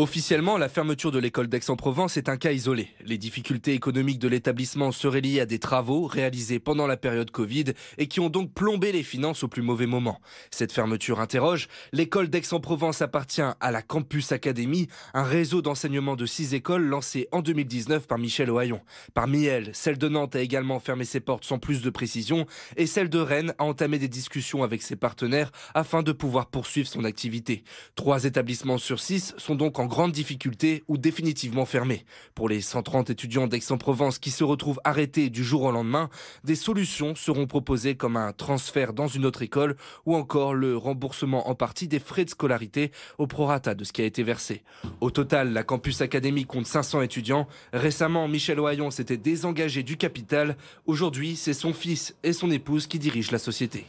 Officiellement, la fermeture de l'école d'Aix-en-Provence est un cas isolé. Les difficultés économiques de l'établissement seraient liées à des travaux réalisés pendant la période Covid et qui ont donc plombé les finances au plus mauvais moment. Cette fermeture interroge. L'école d'Aix-en-Provence appartient à la Campus Academy, un réseau d'enseignement de six écoles lancé en 2019 par Michel Ohaillon. Parmi elles, celle de Nantes a également fermé ses portes sans plus de précision et celle de Rennes a entamé des discussions avec ses partenaires afin de pouvoir poursuivre son activité. Trois établissements sur six sont donc en grande difficulté ou définitivement fermée. Pour les 130 étudiants d'Aix-en-Provence qui se retrouvent arrêtés du jour au lendemain, des solutions seront proposées comme un transfert dans une autre école ou encore le remboursement en partie des frais de scolarité au prorata de ce qui a été versé. Au total, la Campus académique compte 500 étudiants. Récemment, Michel Oyon s'était désengagé du capital. Aujourd'hui, c'est son fils et son épouse qui dirigent la société.